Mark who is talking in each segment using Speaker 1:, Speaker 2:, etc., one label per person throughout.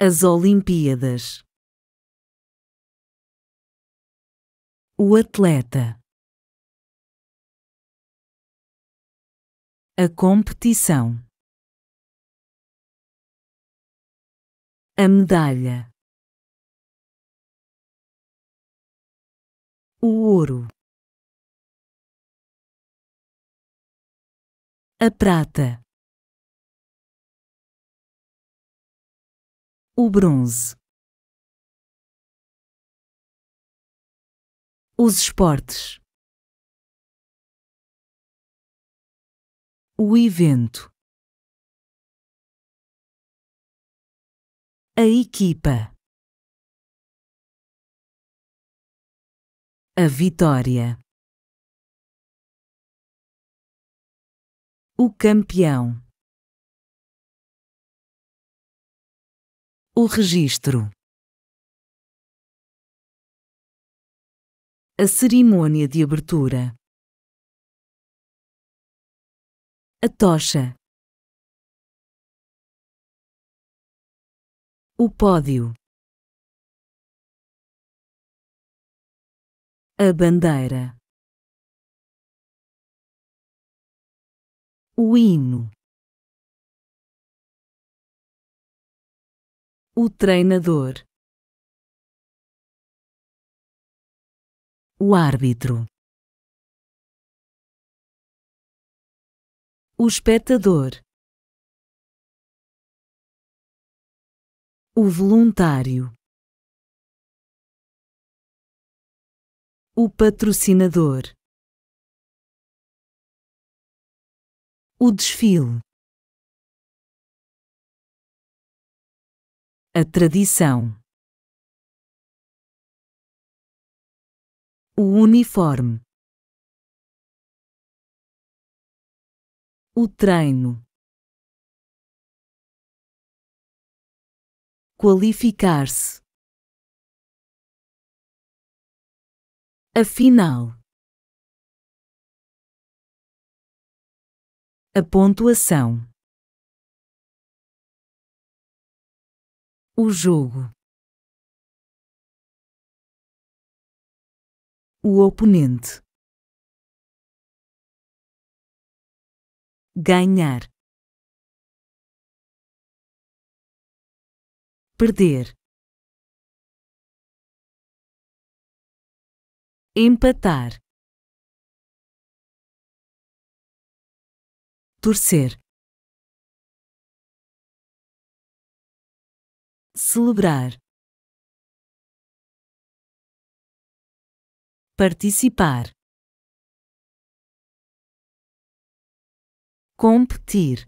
Speaker 1: As Olimpíadas. O atleta. A competição. A medalha. O ouro. A prata. O bronze. Os esportes. O evento. A equipa. A vitória. O campeão. O registro. A cerimônia de abertura. A tocha. O pódio. A bandeira. O hino. O treinador. O árbitro. O espectador. O voluntário. O patrocinador. O desfile. A tradição. O uniforme. O treino. Qualificar-se. Afinal. A pontuação. O jogo. O oponente. Ganhar. Perder. Empatar. Torcer. celebrar, participar, competir,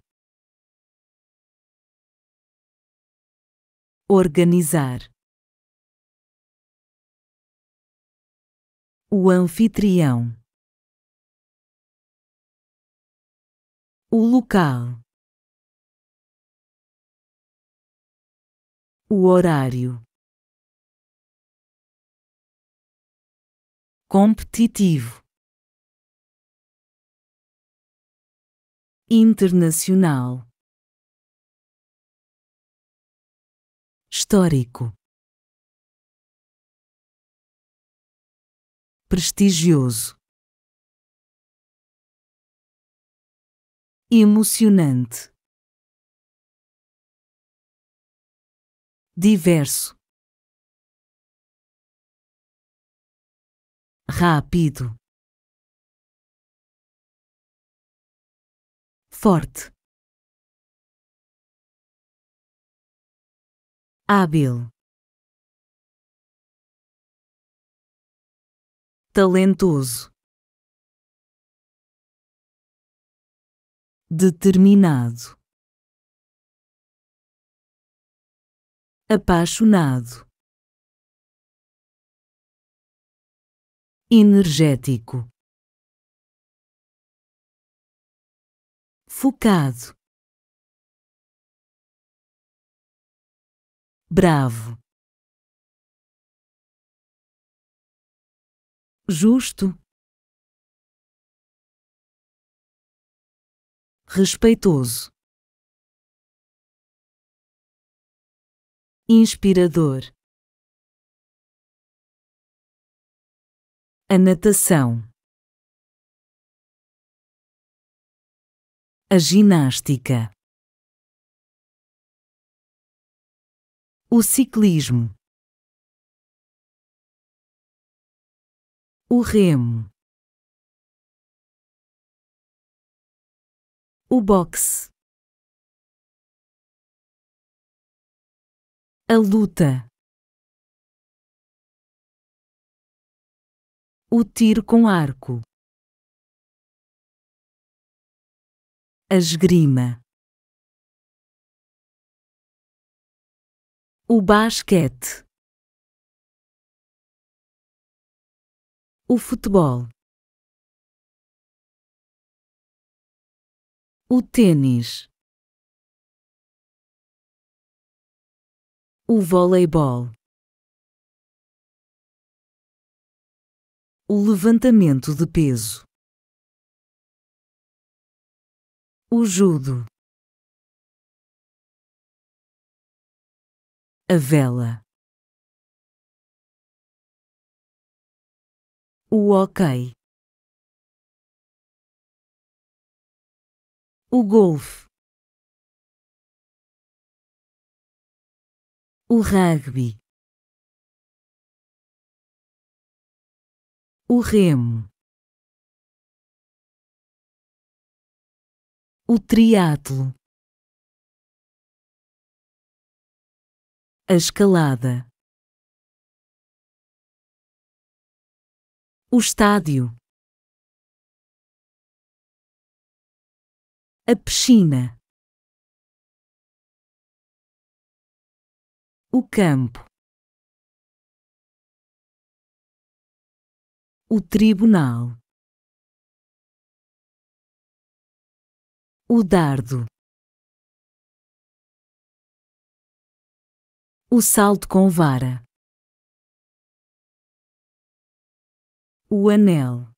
Speaker 1: organizar. O anfitrião, o local O horário competitivo internacional histórico prestigioso emocionante diverso, rápido, forte, hábil, talentoso. Determinado apaixonado, energético, focado, bravo, justo. Respeitoso. inspirador. A natação. A ginástica. O ciclismo. O remo. O boxe. A luta. O tiro com arco. A esgrima. O basquete. O futebol. O tênis. O voleibol. O levantamento de peso. O judo. A vela. O ok, O golfe. O rugby. O remo. O triatlo. A escalada. O estádio. A piscina. O campo. O tribunal. O dardo. O salto com vara. O anel.